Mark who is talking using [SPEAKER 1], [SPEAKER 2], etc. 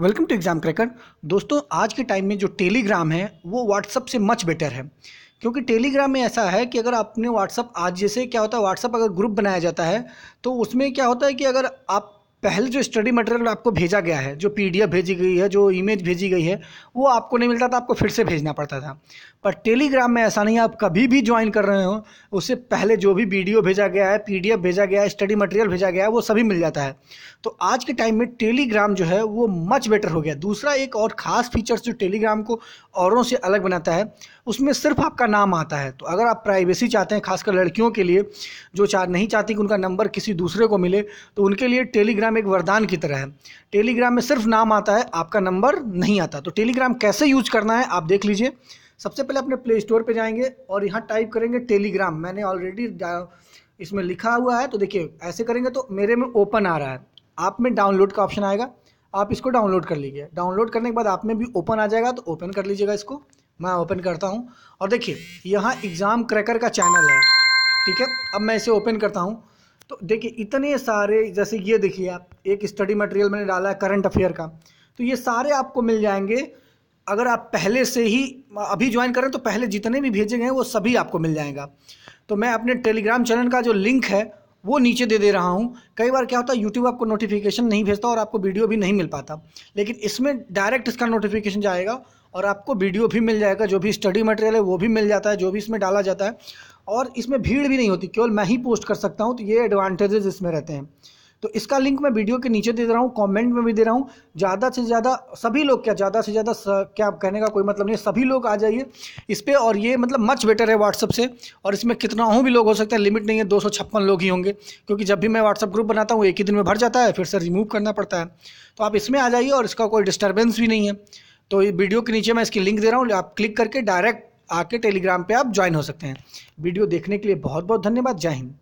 [SPEAKER 1] welcome to exam cracker दोस्तों आज के टाइम में जो टेलीग्राम है वो व्हाट्सअप से मच बेटर है क्योंकि टेलीग्राम में ऐसा है कि अगर आपने व्हाट्सअप आज जैसे क्या होता है व्हाट्सअप अगर ग्रुप बनाया जाता है तो उसमें क्या होता है कि अगर आप पहले जो स्टडी मटेरियल आपको भेजा गया है जो पी भेजी गई है जो इमेज भेजी गई है वो आपको नहीं मिलता था आपको फिर से भेजना पड़ता था पर टेलीग्राम में ऐसा नहीं है आप कभी भी ज्वाइन कर रहे हो उससे पहले जो भी वीडियो भेजा गया है पी भेजा गया है स्टडी मटेरियल भेजा गया है वो सभी मिल जाता है तो आज के टाइम में टेलीग्राम जो है वो मच बेटर हो गया दूसरा एक और ख़ास फीचर्स जो टेलीग्राम को औरों से अलग बनाता है उसमें सिर्फ आपका नाम आता है तो अगर आप प्राइवेसी चाहते हैं खासकर लड़कियों के लिए जो चाह नहीं चाहती कि उनका नंबर किसी दूसरे को मिले तो उनके लिए टेलीग्राम टेलीग्राम एक वरदान की तरह है टेलीग्राम में सिर्फ नाम आता है आपका नंबर नहीं आता तो टेलीग्राम कैसे यूज करना है आप देख लीजिए सबसे पहले अपने प्ले स्टोर पर जाएंगे और यहाँ टाइप करेंगे टेलीग्राम मैंने ऑलरेडी इसमें लिखा हुआ है तो देखिए ऐसे करेंगे तो मेरे में ओपन आ रहा है आप में डाउनलोड का ऑप्शन आएगा आप इसको डाउनलोड कर लीजिए डाउनलोड करने के बाद आप में भी ओपन आ जाएगा तो ओपन कर लीजिएगा इसको मैं ओपन करता हूँ और देखिए यहाँ एग्ज़ाम क्रैकर का चैनल है ठीक है अब मैं इसे ओपन करता हूँ तो देखिए इतने सारे जैसे ये देखिए आप एक स्टडी मटेरियल मैंने डाला है करंट अफेयर का तो ये सारे आपको मिल जाएंगे अगर आप पहले से ही अभी ज्वाइन करें तो पहले जितने भी भेजे गए वो सभी आपको मिल जाएगा तो मैं अपने टेलीग्राम चैनल का जो लिंक है वो नीचे दे दे रहा हूँ कई बार क्या होता है यूट्यूब आपको नोटिफिकेशन नहीं भेजता और आपको वीडियो भी नहीं मिल पाता लेकिन इसमें डायरेक्ट इसका नोटिफिकेशन जाएगा और आपको वीडियो भी मिल जाएगा जो भी स्टडी मटेरियल है वो भी मिल जाता है जो भी इसमें डाला जाता है और इसमें भीड़ भी नहीं होती केवल मैं ही पोस्ट कर सकता हूँ तो ये एडवांटेजेस इसमें रहते हैं तो इसका लिंक मैं वीडियो के नीचे दे रहा हूँ कमेंट में भी दे रहा हूँ ज़्यादा से ज़्यादा सभी लोग क्या ज़्यादा से ज़्यादा क्या कहने का कोई मतलब नहीं सभी लोग आ जाइए इस पर और ये मतलब मच बेटर है व्हाट्सअप से और इसमें कितना हूँ भी लोग हो सकते हैं लिमिट नहीं है दो लोग ही होंगे क्योंकि जब भी मैं व्हाट्सअप ग्रुप बनाता हूँ एक ही दिन में भर जाता है फिर से रिमूव करना पड़ता है तो आप इसमें आ जाइए और इसका कोई डिस्टर्बेंस भी नहीं है तो ये वीडियो के नीचे मैं इसकी लिंक दे रहा हूँ आप क्लिक करके डायरेक्ट आके टेलीग्राम पे आप ज्वाइन हो सकते हैं वीडियो देखने के लिए बहुत बहुत धन्यवाद जय हिंद